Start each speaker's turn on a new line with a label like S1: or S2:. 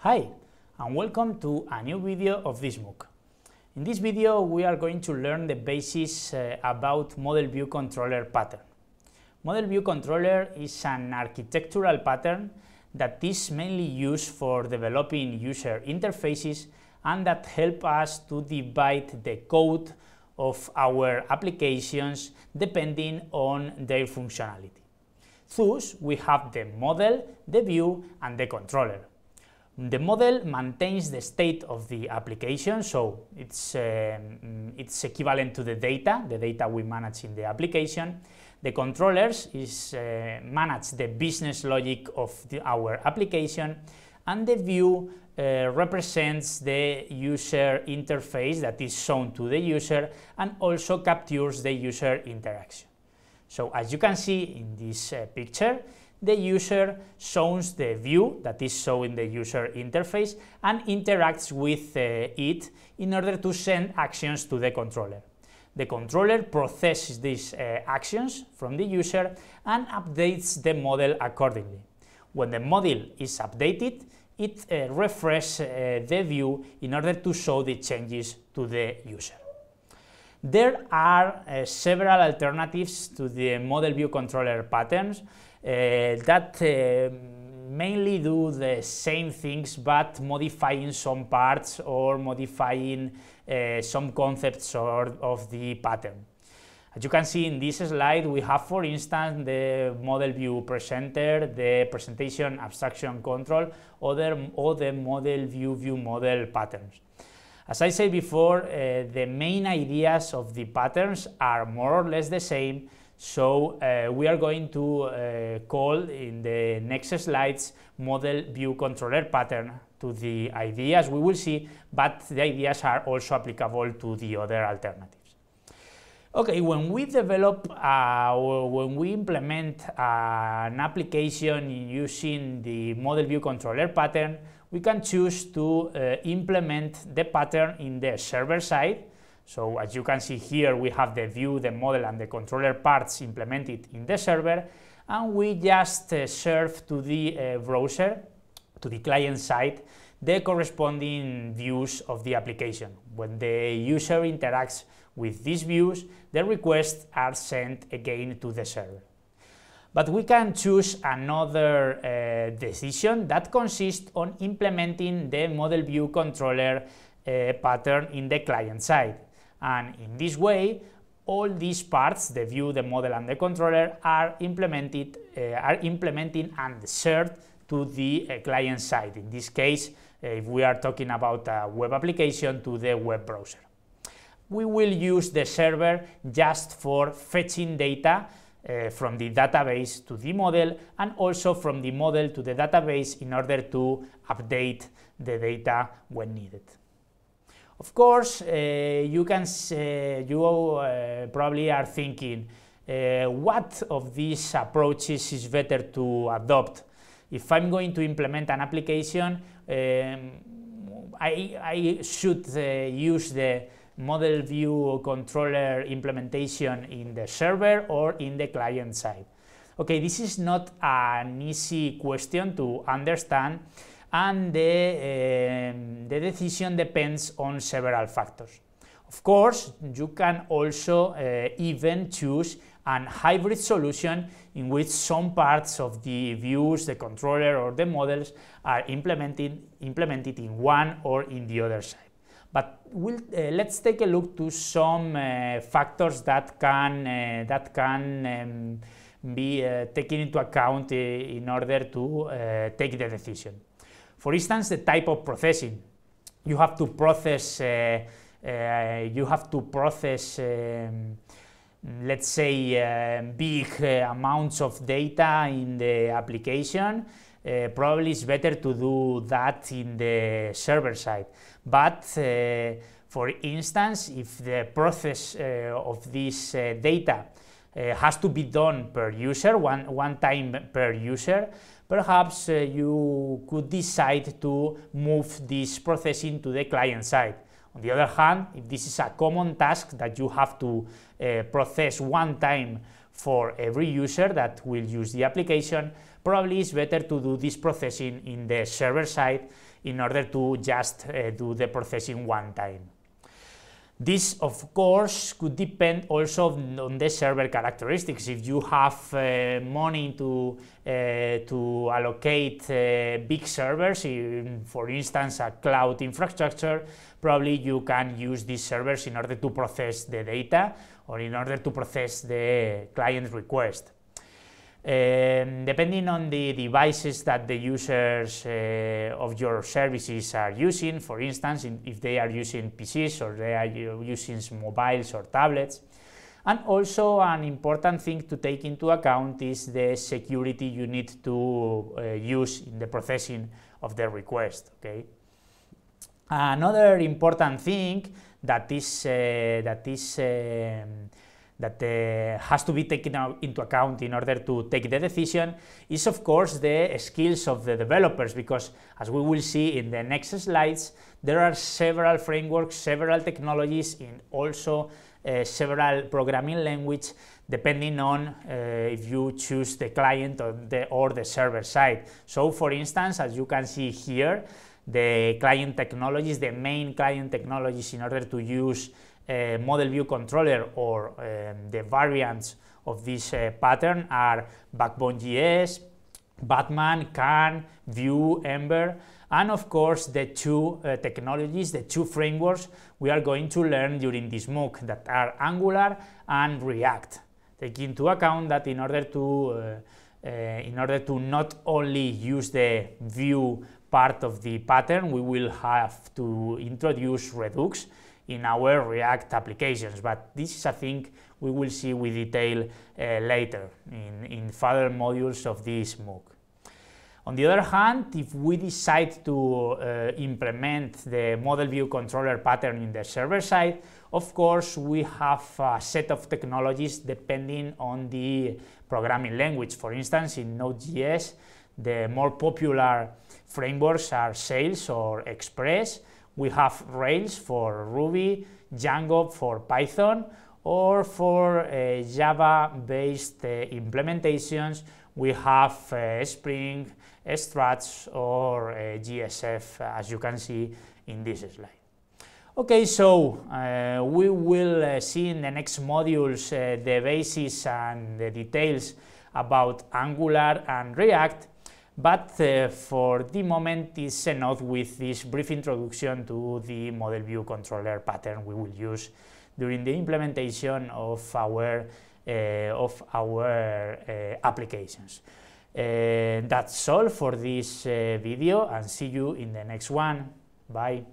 S1: Hi, and welcome to a new video of this MOOC. In this video, we are going to learn the basics uh, about Model View Controller pattern. Model View Controller is an architectural pattern that is mainly used for developing user interfaces and that help us to divide the code of our applications depending on their functionality. Thus, we have the model, the view, and the controller. The model maintains the state of the application, so it's, um, it's equivalent to the data, the data we manage in the application. The controllers is, uh, manage the business logic of the, our application, and the view uh, represents the user interface that is shown to the user and also captures the user interaction. So as you can see in this uh, picture, the user shows the view that is showing the user interface and interacts with uh, it in order to send actions to the controller. The controller processes these uh, actions from the user and updates the model accordingly. When the model is updated, it uh, refreshes uh, the view in order to show the changes to the user. There are uh, several alternatives to the model view controller patterns Eh, that eh, mainly do the same things but modifying some parts or modifying uh, some concepts or of the pattern. As you can see in this slide, we have, for instance, the model view presenter, the presentation abstraction control, other, or the model view view model patterns. As I said before, uh, the main ideas of the patterns are more or less the same, so uh, we are going to uh, call in the next slides model view controller pattern to the ideas we will see, but the ideas are also applicable to the other alternatives. Okay, when we develop uh, or when we implement uh, an application using the model view controller pattern, we can choose to uh, implement the pattern in the server side so as you can see here, we have the view, the model, and the controller parts implemented in the server, and we just uh, serve to the uh, browser, to the client side, the corresponding views of the application. When the user interacts with these views, the requests are sent again to the server. But we can choose another uh, decision that consists on implementing the model view controller uh, pattern in the client side. And in this way, all these parts, the view, the model, and the controller, are implemented, uh, are implementing and shared to the uh, client side. In this case, uh, eh, if we are talking about a web application to the web browser. We will use the server just for fetching data from the database to the model and also from the model to the database in order to update the data when needed. Of course, uh, you can uh, you uh, probably are thinking, what of these approaches is better to adopt? If I'm going to implement an application, um, I, I, should use the model view controller implementation in the server or in the client side. Okay, this is not an easy question to understand and the, um, the decision depends on several factors. Of course, you can also uh, even choose a hybrid solution in which some parts of the views, the controller or the models are implemented, implemented in one or in the other side. But we'll, uh, let's take a look to some uh, factors that can, uh, that can um, be uh, taken into account uh, in order to take the decision. For instance, the type of processing. You have to process, uh, uh, you have to process, um, let's say, um, uh, big amounts of data in the application. Uh, probably it's better to do that in the server side. But uh, for instance, if the process uh, of this data uh, has to be done per user, one, one time per user, perhaps uh, you could decide to move this processing to the client side. On the other hand, if this is a common task that you have to uh, process one time for every user that will use the application, probably it's better to do this processing in the server side in order to just uh, do the processing one time. This, of course, could depend also on the server characteristics. If you have uh, money to, uh, to allocate uh, big servers, in, for instance, a cloud infrastructure, probably you can use these servers in order to process the data or in order to process the client request. Um, depending on the devices that the users uh, of your services are using, for instance, in, if they are using PCs or they are using mobiles or tablets, and also an important thing to take into account is the security you need to uh, use in the processing of the request, okay? Another important thing that is, uh, that is that uh, has to be taken into account in order to take the decision is of course the skills of the developers because as we will see in the next slides there are several frameworks several technologies and also uh, several programming language depending on uh, if you choose the client or the, or the server side so for instance as you can see here the client technologies, the main client technologies in order to use a eh, model view controller or um, the variants of this uh, pattern are Backbone.js, Batman, CAN, Vue, Ember, and of course the two uh, technologies, the two frameworks we are going to learn during this MOOC that are Angular and React. Take into account that in order to uh, uh, in order to not only use the Vue part of the pattern, we will have to introduce Redux in our React applications, but this is a thing we will see with detail uh, later in, in further modules of this MOOC. On the other hand, if we decide to uh, implement the model view controller pattern in the server side, of course, we have a set of technologies depending on the programming language. For instance, in Node.js, the more popular frameworks are Sales or Express. We have Rails for Ruby, Django for Python, or for uh, Java-based uh, implementations, we have uh, Spring, Struts, or uh, GSF, uh, as you can see in this slide. Okay, so uh, we will see in the next modules the basis and the details about Angular and React, but uh, for the moment is enough with this brief introduction to the model view controller pattern we will use during the implementation of our, uh, of our uh, applications. Uh, that's all for this uh, video and see you in the next one. Bye.